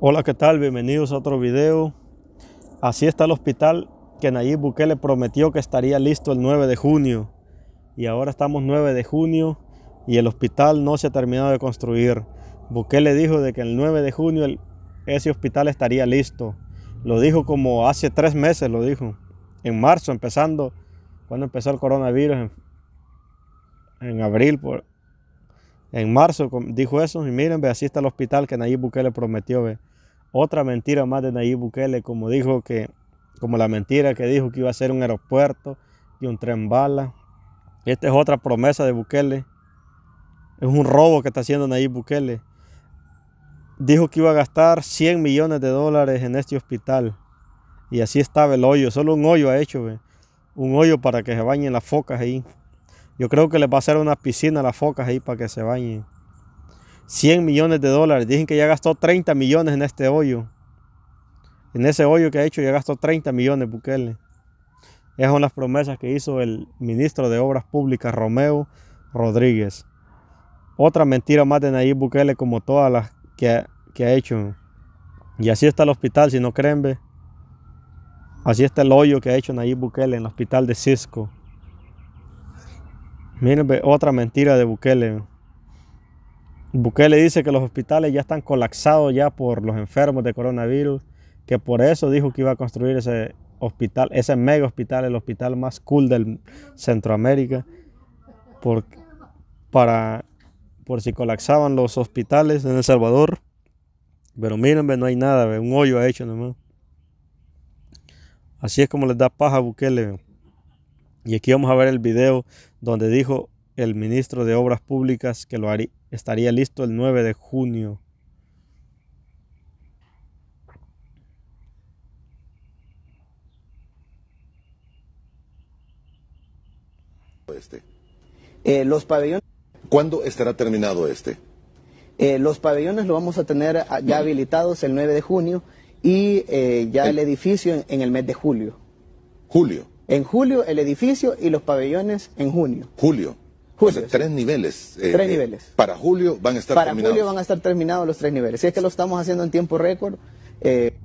Hola, ¿qué tal? Bienvenidos a otro video. Así está el hospital que Nayib Bukele prometió que estaría listo el 9 de junio. Y ahora estamos 9 de junio y el hospital no se ha terminado de construir. Bukele dijo de que el 9 de junio ese hospital estaría listo. Lo dijo como hace tres meses, lo dijo. En marzo, empezando, cuando empezó el coronavirus, en, abril, por, en marzo dijo eso. Y miren, ve, así está el hospital que Nayib Bukele prometió, ve otra mentira más de Nayib Bukele, como dijo que, como la mentira que dijo que iba a ser un aeropuerto y un tren bala. Esta es otra promesa de Bukele. Es un robo que está haciendo Nayib Bukele. Dijo que iba a gastar 100 millones de dólares en este hospital. Y así estaba el hoyo. Solo un hoyo ha hecho, un hoyo para que se bañen las focas ahí. Yo creo que les va a hacer una piscina a las focas ahí para que se bañen. 100 millones de dólares. Dicen que ya gastó 30 millones en este hoyo. En ese hoyo que ha hecho ya gastó 30 millones Bukele. Esas son las promesas que hizo el ministro de Obras Públicas, Romeo Rodríguez. Otra mentira más de Nayib Bukele como todas las que ha, hecho. Y así está el hospital, si no creen, Así está el hoyo que ha hecho Nayib Bukele en el hospital de Cisco. Miren, otra mentira de Bukele. Bukele dice que los hospitales ya están colapsados ya por los enfermos de coronavirus, que por eso dijo que iba a construir ese hospital, ese mega hospital, el hospital más cool del Centroamérica, por, para, por si colapsaban los hospitales en El Salvador. Pero miren, no hay nada, un hoyo ha hecho nomás. Así es como les da paja a Bukele. Y aquí vamos a ver el video donde dijo el ministro de Obras Públicas que lo haría, estaría listo el 9 de junio. Este. Eh, los pabellones. ¿Cuándo estará terminado este? Eh, los pabellones lo vamos a tener ya habilitados el 9 de junio y eh, ya el, edificio en, el mes de julio. ¿Julio? En julio el edificio y los pabellones en junio. ¿Julio? Pues, tres niveles. Eh, tres eh, niveles. para julio van a estar terminados. julio van a estar terminados los tres niveles. Si es que lo estamos haciendo en tiempo récord. Eh,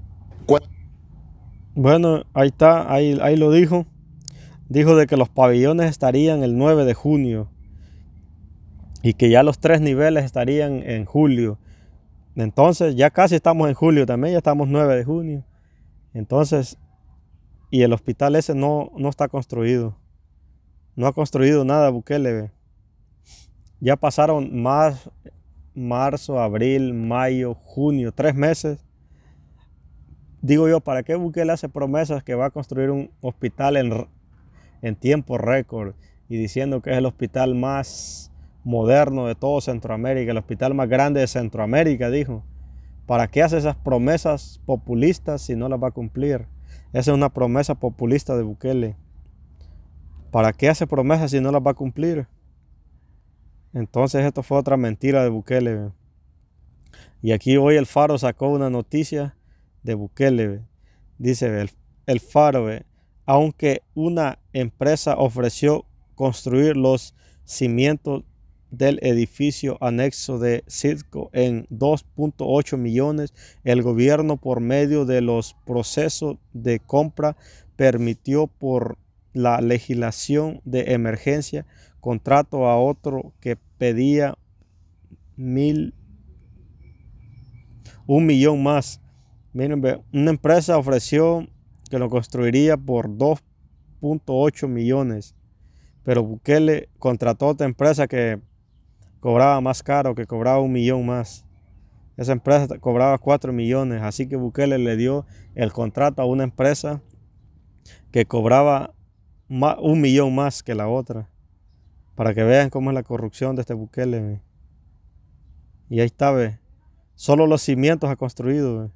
bueno, ahí está, ahí, ahí lo dijo. Dijo de que los pabellones estarían el 9 de junio y que ya los tres niveles estarían en julio. Entonces, ya casi estamos en julio también, ya estamos 9 de junio. Entonces, y el hospital ese no, no está construido. No ha construido nada Bukele. Ya pasaron más, marzo, abril, mayo, junio, tres meses. Digo yo, ¿para qué Bukele hace promesas que va a construir un hospital en, tiempo récord y diciendo que es el hospital más moderno de todo Centroamérica, el hospital más grande de Centroamérica, dijo? ¿Para qué hace esas promesas populistas si no las va a cumplir? Esa es una promesa populista de Bukele. ¿Para qué hace promesas si no las va a cumplir? Entonces esto fue otra mentira de Bukele. Y aquí hoy el Faro sacó una noticia de Bukele. Dice el, Faro, aunque una empresa ofreció construir los cimientos del edificio anexo de Circo en 2.8 millones, el gobierno por medio de los procesos de compra permitió por la legislación de emergencia contrato a otro que pedía mil, un millón más. Miren, una empresa ofreció que lo construiría por 2.8 millones, pero Bukele contrató a otra empresa que cobraba más caro, que cobraba un millón más. Esa empresa cobraba 4 millones, así que Bukele le dio el contrato a una empresa que cobraba un millón más que la otra. Para que vean cómo es la corrupción de este Bukele. Y ahí está, ve. Solo los cimientos ha construido. Ve.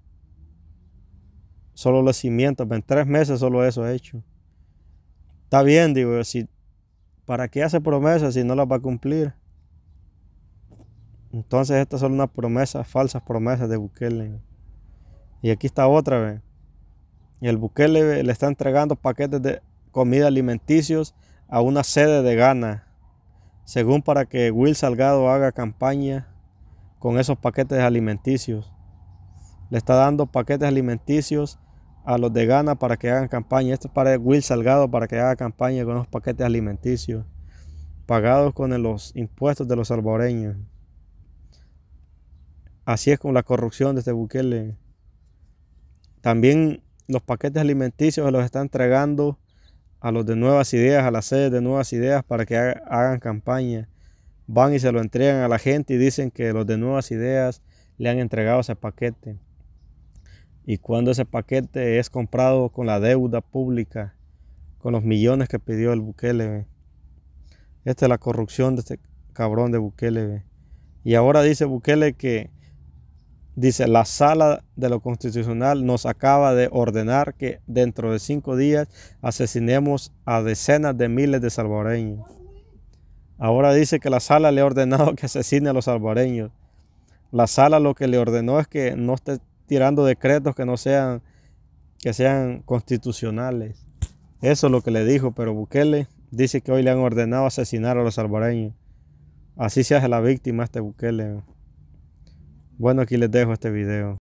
Solo los cimientos. En tres meses solo eso ha hecho. Está bien, digo, si, ¿para qué hace promesas si no las va a cumplir? Entonces estas son unas promesas, falsas promesas de Bukele. Y aquí está otra, ve. Y el Bukele le está entregando paquetes de comida alimenticios a una sede de Gana según para que Will Salgado haga campaña con esos paquetes alimenticios. Le está dando paquetes alimenticios a los de Ghana para que hagan campaña. Esto es para Will Salgado para que haga campaña con los paquetes alimenticios pagados con los impuestos de los salvadoreños. Así es con la corrupción de este Bukele. También los paquetes alimenticios se los está entregando a los de nuevas ideas, a las sedes de nuevas ideas para que hagan campaña. Van y se lo entregan a la gente y dicen que los de nuevas ideas le han entregado ese paquete. Y cuando ese paquete es comprado con la deuda pública, con los millones que pidió el Bukele. Esta es la corrupción de este cabrón de Bukele. Y ahora dice Bukele que Dice, la sala de lo constitucional nos acaba de ordenar que dentro de cinco días asesinemos a decenas de miles de salvadoreños. Ahora dice que la sala le ha ordenado que asesine a los salvadoreños. La sala lo que le ordenó es que no esté tirando decretos que no sean, que sean constitucionales. Eso es lo que le dijo, pero Bukele dice que hoy le han ordenado asesinar a los salvadoreños. Así se hace la víctima este Bukele. Bueno, aquí les dejo este video.